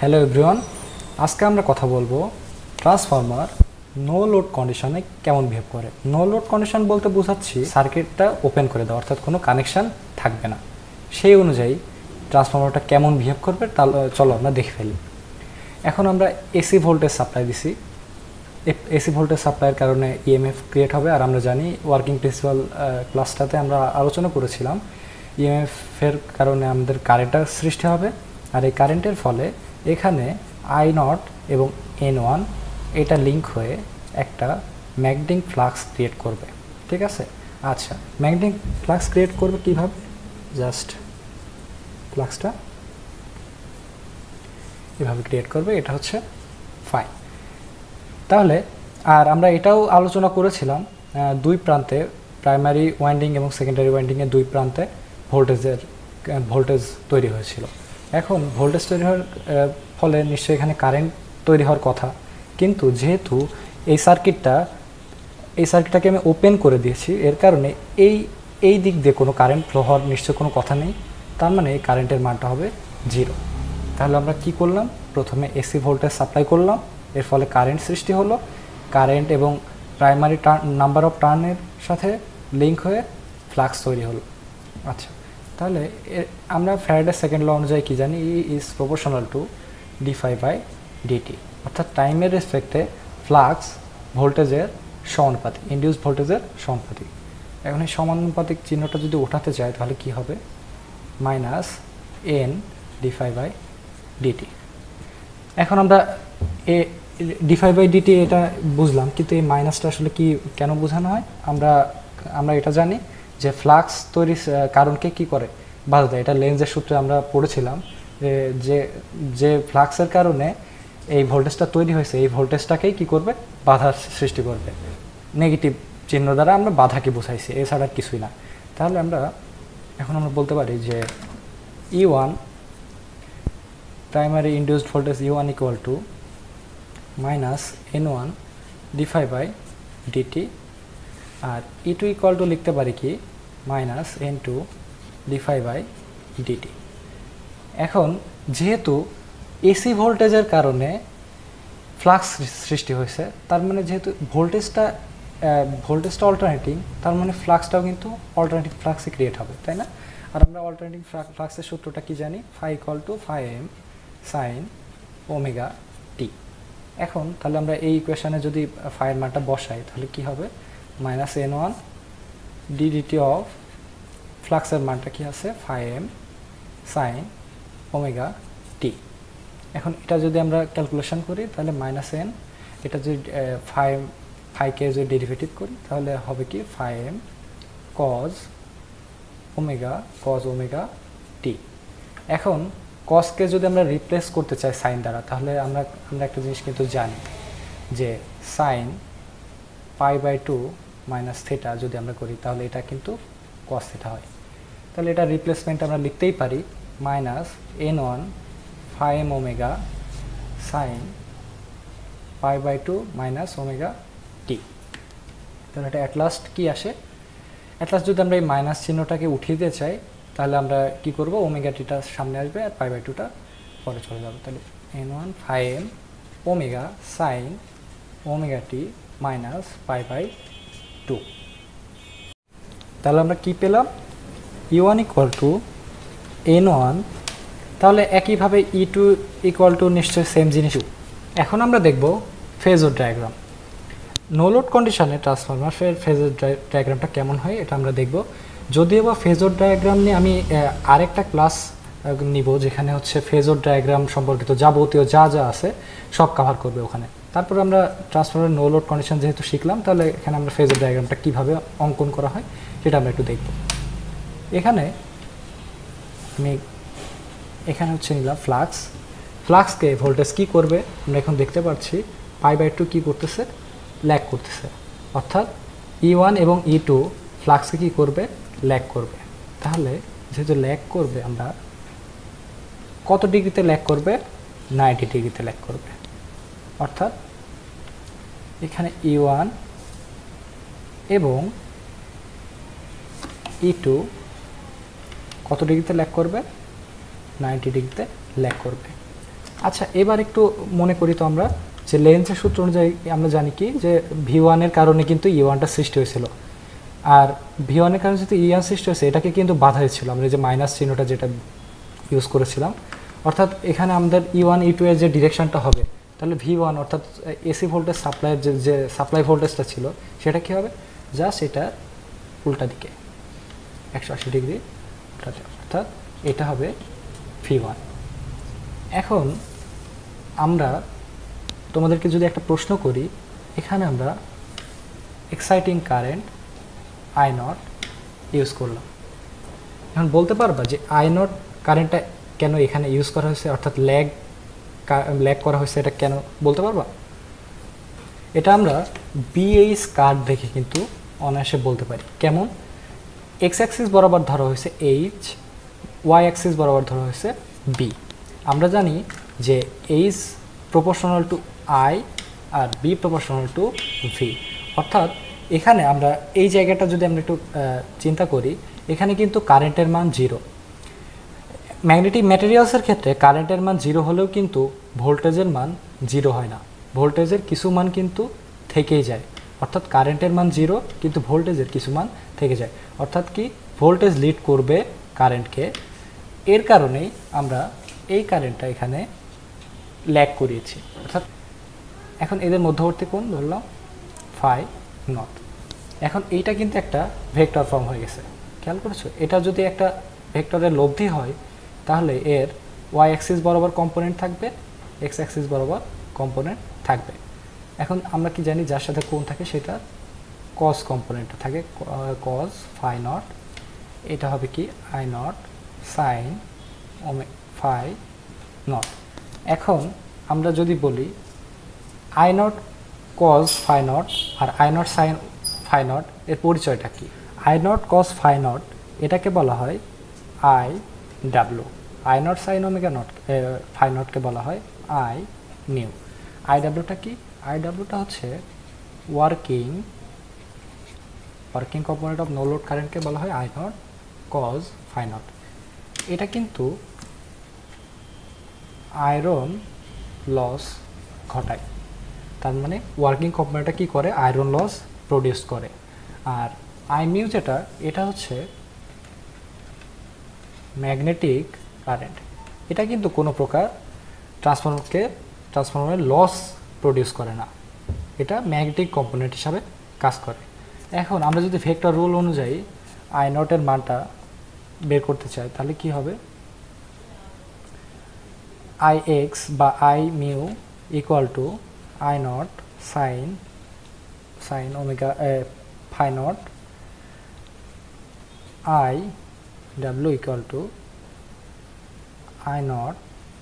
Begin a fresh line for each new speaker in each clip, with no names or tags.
hello everyone আজকে আমরা কথা বলবো ট্রান্সফর্মার নো লোড কন্ডিশনে কেমন বিহেভ করে নো লোড কন্ডিশন বলতে বোঝাচ্ছি সার্কিটটা ওপেন করে দেওয়া অর্থাৎ কোনো কানেকশান থাকবে না সেই অনুযায়ী ট্রান্সফর্মারটা কেমন বিহেভ করবে তা চলো আমরা দেখে ফেলি এখন আমরা এসি ভোল্টেজ সাপ্লাই দিছি এসি ভোল্টেজ সাপ্লাইয়ের কারণে ইএমএফ e ক্রিয়েট হবে আর আমরা জানি ওয়ার্কিং প্রিন্সিপাল ক্লাসটাতে আমরা আলোচনা করেছিলাম ইএমএফের e কারণে আমাদের কারেন্টটা সৃষ্টি হবে আর এই কারেন্টের ফলে এখানে আই নট এবং এন ওয়ান এটা লিঙ্ক হয়ে একটা ম্যাগনেটিক ফ্লাক্স ক্রিয়েট করবে ঠিক আছে আচ্ছা ম্যাগনেটিক ফ্লাক্স ক্রিয়েট করবে কীভাবে জাস্ট ফ্লাক্সটা এভাবে ক্রিয়েট করবে এটা হচ্ছে ফাইন তাহলে আর আমরা এটাও আলোচনা করেছিলাম দুই প্রান্তে প্রাইমারি ওয়াইন্ডিং এবং সেকেন্ডারি ওয়াইন্ডিংয়ের দুই প্রান্তে ভোল্টেজের ভোল্টেজ তৈরি হয়েছিল এখন ভোল্টেজ তৈরি হওয়ার ফলে নিশ্চয়ই এখানে কারেন্ট তৈরি হওয়ার কথা কিন্তু যেহেতু এই সার্কিটটা এই সার্কিটটাকে আমি ওপেন করে দিয়েছি এর কারণে এই এই দিক দিয়ে কোনো কারেন্ট ফ্লো হওয়ার নিশ্চয় কোনো কথা নেই তার মানে এই কারেন্টের মানটা হবে জিরো তাহলে আমরা কি করলাম প্রথমে এসি ভোল্টেজ সাপ্লাই করলাম এর ফলে কারেন্ট সৃষ্টি হলো কারেন্ট এবং প্রাইমারি টার্ন নাম্বার অফ টার্নের সাথে লিঙ্ক হয়ে ফ্লাক্স তৈরি হলো আচ্ছা তাহলে আমরা ফ্যারাডের সেকেন্ড ল অনুযায়ী কী জানি E is proportional to d phi by dt অর্থাৎ টাইমের রেসপেক্টে ফ্লাক্স ভোল্টেজের সমানুপাতিক ইন্ডিউস ভোল্টেজের সমানুপাতিক এখন এই সমানুপাতিক চিহ্নটা যদি ওঠাতে চায় তাহলে কি হবে minus N d phi by dt এখন আমরা এ ডিফাই বাই ডিটি এটা বুঝলাম কিন্তু এই মাইনাসটা আসলে কি কেন বোঝানো হয় আমরা আমরা এটা জানি যে ফ্লাক্স তৈরি কারণকে কি করে বাধা দেয় এটা লেন্সের সূত্রে আমরা পড়েছিলাম যে যে ফ্লাক্সের কারণে এই ভোল্টেজটা তৈরি হয়েছে এই ভোল্টেজটাকেই কি করবে বাধার সৃষ্টি করবে নেগেটিভ চিহ্ন দ্বারা আমরা বাধাকে বোঝাইছি এছাড়া আর কিছুই না তাহলে আমরা এখন আমরা বলতে পারি যে E one primary primary voltage E one equal to minus N one d phi by dt আর ই টু ইকুয়াল টু লিখতে পারি কি minus N two d phi by dt এখন যেহেতু এসি ভোল্টেজের কারণে ফ্লাক্স সৃষ্টি হয়েছে তার মানে যেহেতু ভোল্টেজটা ভোল্টেজটা অল্টারনেটিং তার মানে ফ্লাক্সটাও কিন্তু অল্টারনেটিভ ফ্লাক্সে ক্রিয়েট হবে তাই না আর আমরা অল্টারনেটিং ফ্লাক্সের সূত্রটা কি জানি phi equal to phi m sine omega t এখন তাহলে আমরা এই ইকুয়েশানে যদি ফাইয়ের মানটা বসাই তাহলে কি হবে minus N one d dt of ফ্লাক্সের মানটা কি আছে five m sine omega t এখন এটা যদি আমরা ক্যালকুলেশন করি তাহলে মাইনাস এন এটা যদি ফাইভ ফাইকে যদি ডেরিভেটিভ করি তাহলে হবে কি five m cos omega cos omega t এখন কসকে যদি আমরা রিপ্লেস করতে চাই সাইন দ্বারা তাহলে আমরা আমরা একটা জিনিস কিন্তু জানি যে sine pi by two minus theta যদি আমরা করি তাহলে এটা কিন্তু কস থেটা হয় তাহলে এটা রিপ্লেসমেন্ট আমরা লিখতেই পারি minus N one five omega sine pi by two minus omega t তাহলে এটা অ্যাট লাস্ট কী আসে অ্যাট লাস্ট যদি আমরা এই মাইনাস চিহ্নটাকে উঠিয়ে দিতে চাই তাহলে আমরা কি করব ওমেগা টিটা সামনে আসবে আর পাই বাই টুটা পরে চলে যাবে তাহলে N one five m omega sine omega t minus pi by two তাহলে আমরা কি পেলাম E one equal to N one তাহলে একইভাবে ই টু ইকুয়াল টু নিশ্চয়ই সেম জিনিস এখন আমরা দেখব ফেজর ডায়াগ্রাম নো লোড কন্ডিশনে ট্রান্সফরমার ফেজর ডায়াগ্রামটা কেমন হয় এটা আমরা দেখব যদিও বা ফেজর ডায়াগ্রাম নিয়ে আমি আরেকটা ক্লাস নিব যেখানে হচ্ছে ফেজর ডায়াগ্রাম সম্পর্কিত যাবতীয় যা যা আছে সব কভার করবে ওখানে তারপর আমরা ট্রান্সফর্মার নো লোড কন্ডিশন যেহেতু শিখলাম তাহলে এখানে আমরা ফেজার ডায়াগ্রামটা কীভাবে অঙ্কন করা হয় সেটা আমরা একটু দেখব এখানে আমি এখানে হচ্ছে নিলাম ফ্লাক্স ফ্লাক্সকে ভোল্টেজ কী করবে আমরা এখন দেখতে পাচ্ছি পাই বাই টু কী করতেছে ল্যাক করতেছে অর্থাৎ ই e ওয়ান এবং ই টু ফ্লাক্সকে কী করবে ল্যাক করবে তাহলে যেহেতু ল্যাক করবে আমরা কত ডিগ্রিতে ল্যাক করবে নাইনটি ডিগ্রিতে ল্যাক করবে অর্থাৎ এখানে ই e ওয়ান এবং ই e টু কত ডিগ্রিতে ল্যাক করবে নাইনটি ডিগ্রিতে ল্যাক করবে আচ্ছা এবার একটু মনে করি তো আমরা যে লেন্সের সূত্র অনুযায়ী আমরা জানি কি যে ভি ওয়ানের কারণে কিন্তু ই e ওয়ানটা সৃষ্টি হয়েছিল আর ভি ওয়ানের কারণে যেহেতু ই ওয়ান সৃষ্টি হয়েছে এটাকে কিন্তু বাধা হয়েছিল আমরা যে মাইনাস চিহ্নটা যেটা ইউজ করেছিলাম অর্থাৎ এখানে আমাদের ই ওয়ান ই টু এর যে ডিরেকশনটা হবে তাহলে ভি ওয়ান অর্থাৎ এসি ভোল্টেজ সাপ্লাইয়ের যে যে সাপ্লাই ভোল্টেজটা ছিল সেটা কী হবে যা সেটা উল্টা দিকে একশো আশি ডিগ্রি উল্টা অর্থাৎ এটা হবে ভি ওয়ান এখন আমরা তোমাদেরকে যদি একটা প্রশ্ন করি এখানে আমরা exciting current I naught use করলাম এখন বলতে পারবা যে আই নট কারেন্টটা কেন এখানে ইউজ করা হয়েছে অর্থাৎ ল্যাগ ল্যাক করা হয়েছে এটা কেন বলতে পারবা এটা আমরা বিএইস কার্ড দেখে কিন্তু অনায়াসে বলতে পারি কেমন এক্স অ্যাক্সিস বরাবর ধরা হয়েছে এইচ ওয়াই অ্যাক্সিস বরাবর ধরা হয়েছে বি আমরা জানি যে এইচ প্রপোর্শনাল টু আই আর বি প্রপোর্শনাল টু ভি অর্থাৎ এখানে আমরা এই জায়গাটা যদি আমরা একটু চিন্তা করি এখানে কিন্তু কারেন্টের মান জিরো ম্যাগনেটিক ম্যাটেরিয়ালসের ক্ষেত্রে কারেন্টের মান জিরো হলেও কিন্তু ভোল্টেজের মান জিরো হয় না ভোল্টেজের কিছু মান কিন্তু থেকেই যায় অর্থাৎ কারেন্টের মান জিরো কিন্তু ভোল্টেজের কিছু মান থেকে যায় অর্থাৎ কি ভোল্টেজ লিড করবে কারেন্টকে এর কারণেই আমরা এই কারেন্টটা এখানে ল্যাক করিয়েছি অর্থাৎ এখন এদের মধ্যবর্তী কোণ ধরলাম ফাই নট এখন এইটা কিন্তু একটা ভেক্টর ফর্ম হয়ে গেছে খেয়াল করেছো এটা যদি একটা ভেক্টরের লব্ধি হয় তাহলে এর ওয়াই অ্যাক্সিস বরাবর কম্পোনেন্ট থাকবে এক্স অ্যাক্সিস বরাবর কম্পোনেন্ট থাকবে এখন আমরা কি জানি যার সাথে কোন থাকে সেটা কজ কম্পোনেন্ট থাকে কজ ফাই নট এটা হবে কি I naught sine omega phi naught এখন আমরা যদি বলি I naught cos phi naught আর I naught sine phi naught এর পরিচয়টা কি I naught cos phi naught এটাকে বলা হয় I W I naught sine omega naught phi নটকে বলা হয় আই নিউ আই ডাব্লুটা কি আই ডাব্লুটা হচ্ছে working working component of no load কারেন্টকে বলা হয় I naught cos phi naught এটা কিন্তু আয়রন লস ঘটায় তার মানে ওয়ার্কিং কম্পোনেন্টটা কি করে আয়রন লস প্রডিউস করে আর আই নিউ যেটা এটা হচ্ছে ম্যাগনেটিক কারেন্ট এটা কিন্তু কোনো প্রকার ট্রান্সফর্মারকে ট্রান্সফর্মারের লস প্রডিউস করে না এটা ম্যাগনেটিক কম্পোনেন্ট হিসাবে কাজ করে এখন আমরা যদি ভেক্টর রুল অনুযায়ী আই নটের মানটা বের করতে চাই তাহলে কি হবে আই এক্স বা I mu equal to I naught sine sine omega phi naught I w equal to i not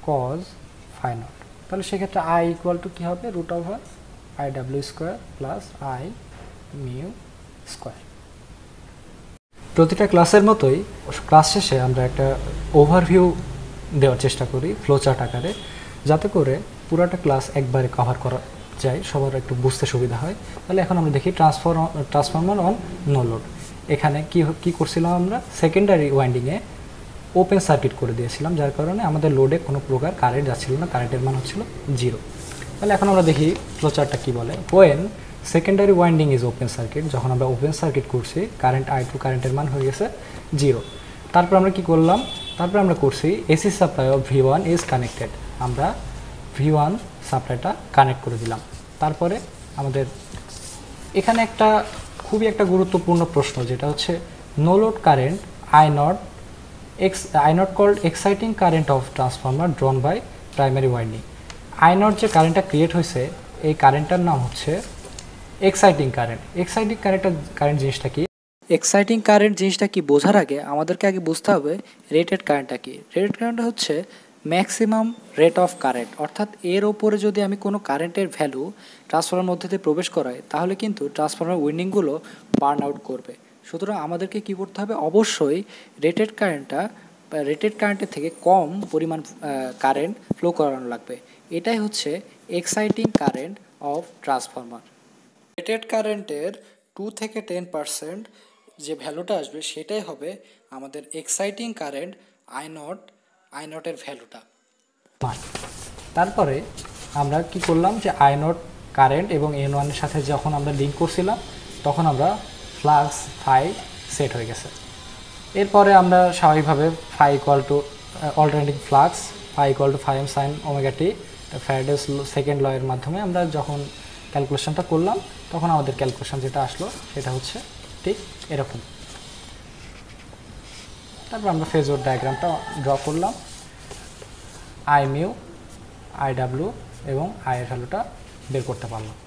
cos phi not তাহলে সেক্ষেত্রে i equal to কি হবে root over i w square plus i mu square প্রতিটা ক্লাসের মতোই class শেষে আমরা একটা ওভারভিউ দেওয়ার চেষ্টা করি ফ্লোচার্ট আকারে যাতে করে পুরাটা ক্লাস একবারে কভার করা যায় সবার একটু বুঝতে সুবিধা হয় তাহলে এখন আমরা দেখি transformer transformer on no load এখানে কি কি করছিলাম আমরা সেকেন্ডারি ওয়াইন্ডিংয়ে ওপেন সার্কিট করে দিয়েছিলাম যার কারণে আমাদের লোডে কোনো প্রকার কারেন্ট যাচ্ছিল না কারেন্টের মান হচ্ছিল জিরো তাহলে এখন আমরা দেখি ফ্লোচারটা কি বলে when secondary winding is open circuit যখন আমরা ওপেন সার্কিট করছি কারেন্ট আই টু কারেন্টের মান হয়ে গেছে জিরো তারপর আমরা কি করলাম তারপর আমরা করছি AC supply of V one is connected আমরা ভি ওয়ান সাপ্লাইটা কানেক্ট করে দিলাম তারপরে আমাদের এখানে একটা খুবই একটা গুরুত্বপূর্ণ প্রশ্ন যেটা হচ্ছে no load current I naught X I naught called exciting current of transformer drawn by primary winding I naught যে কারেন্টটা ক্রিয়েট হয়েছে এই কারেন্টটার নাম হচ্ছে এক্সাইটিং কারেন্ট এক্সাইটিং কারেন্টটা কারেন্ট জিনিসটা কি এক্সাইটিং কারেন্ট জিনিসটা কি বোঝার আগে আমাদেরকে আগে বুঝতে হবে রেটেড কারেন্টটা কি রেটেড কারেন্টটা হচ্ছে ম্যাক্সিমাম রেট অফ কারেন্ট অর্থাৎ এর ওপরে যদি আমি কোনো কারেন্টের ভ্যালু ট্রান্সফর্মার মধ্যে দিয়ে প্রবেশ করাই তাহলে কিন্তু ট্রান্সফর্মার উইন্ডিংগুলো বার্ন আউট করবে সুতরাং আমাদেরকে কী করতে হবে অবশ্যই রেটেড কারেন্টটা রেটেড কারেন্টের থেকে কম পরিমাণ কারেন্ট ফ্লো করানো লাগবে এটাই হচ্ছে exciting current of transformer rated কারেন্টের টু থেকে টেন পার্সেন্ট যে ভ্যালুটা আসবে সেটাই হবে আমাদের exciting current I naught I নটের ভ্যালুটা তারপরে আমরা কি করলাম যে আই নট কারেন্ট এবং এন ওয়ানের সাথে যখন আমরা লিঙ্ক করছিলাম তখন আমরা ফ্লাক্স ফাই সেট হয়ে গেছে এরপরে আমরা স্বাভাবিকভাবে phi equal to alternative flux phi equal to phi m sine omega t Faraday's second লয়ের মাধ্যমে আমরা যখন ক্যালকুলেশনটা করলাম তখন আমাদের ক্যালকুলেশন যেটা আসলো সেটা হচ্ছে ঠিক এরকম তারপর আমরা ফেজোর ডায়াগ্রামটা ড্র করলাম আই আইডাব্লিউ এবং আই এর ভ্যালুটা বের করতে পারলাম